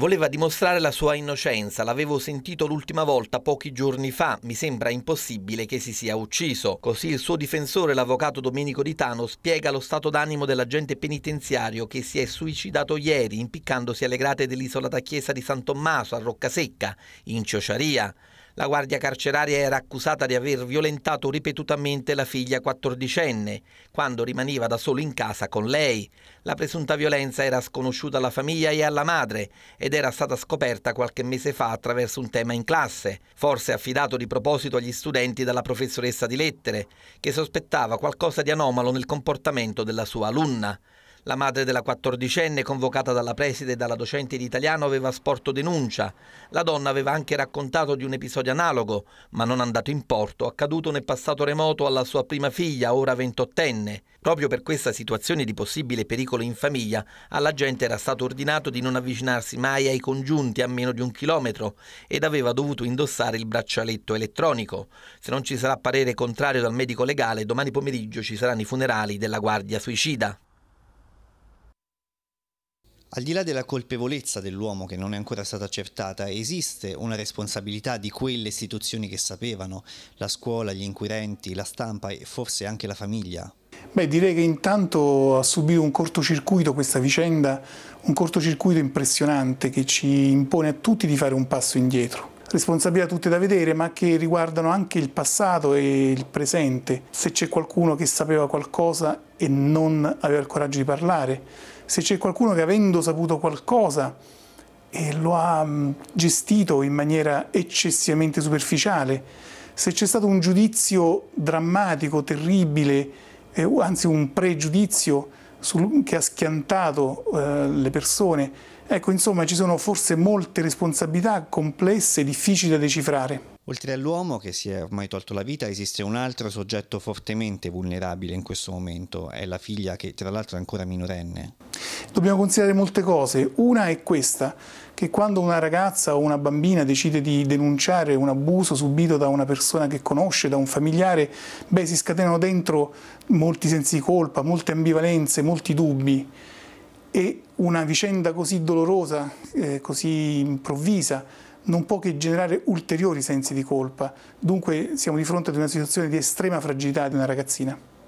Voleva dimostrare la sua innocenza, l'avevo sentito l'ultima volta pochi giorni fa, mi sembra impossibile che si sia ucciso. Così il suo difensore, l'avvocato Domenico Di Tano, spiega lo stato d'animo dell'agente penitenziario che si è suicidato ieri impiccandosi alle grate dell'isolata chiesa di San Tommaso a Roccasecca, in Ciociaria. La guardia carceraria era accusata di aver violentato ripetutamente la figlia 14enne, quando rimaneva da solo in casa con lei. La presunta violenza era sconosciuta alla famiglia e alla madre ed era stata scoperta qualche mese fa attraverso un tema in classe, forse affidato di proposito agli studenti dalla professoressa di lettere, che sospettava qualcosa di anomalo nel comportamento della sua alunna. La madre della quattordicenne, convocata dalla preside e dalla docente di italiano, aveva sporto denuncia. La donna aveva anche raccontato di un episodio analogo, ma non andato in porto, accaduto nel passato remoto alla sua prima figlia, ora ventottenne. Proprio per questa situazione di possibile pericolo in famiglia, alla gente era stato ordinato di non avvicinarsi mai ai congiunti a meno di un chilometro ed aveva dovuto indossare il braccialetto elettronico. Se non ci sarà parere contrario dal medico legale, domani pomeriggio ci saranno i funerali della guardia suicida. Al di là della colpevolezza dell'uomo che non è ancora stata accertata, esiste una responsabilità di quelle istituzioni che sapevano, la scuola, gli inquirenti, la stampa e forse anche la famiglia? Beh, direi che intanto ha subito un cortocircuito questa vicenda, un cortocircuito impressionante che ci impone a tutti di fare un passo indietro responsabilità tutte da vedere ma che riguardano anche il passato e il presente, se c'è qualcuno che sapeva qualcosa e non aveva il coraggio di parlare, se c'è qualcuno che avendo saputo qualcosa e eh, lo ha mm, gestito in maniera eccessivamente superficiale, se c'è stato un giudizio drammatico, terribile, eh, anzi un pregiudizio sul, che ha schiantato eh, le persone. Ecco, insomma, ci sono forse molte responsabilità complesse, difficili da decifrare. Oltre all'uomo che si è ormai tolto la vita, esiste un altro soggetto fortemente vulnerabile in questo momento, è la figlia che tra l'altro è ancora minorenne dobbiamo considerare molte cose. Una è questa, che quando una ragazza o una bambina decide di denunciare un abuso subito da una persona che conosce, da un familiare, beh, si scatenano dentro molti sensi di colpa, molte ambivalenze, molti dubbi. E una vicenda così dolorosa, eh, così improvvisa, non può che generare ulteriori sensi di colpa. Dunque siamo di fronte ad una situazione di estrema fragilità di una ragazzina.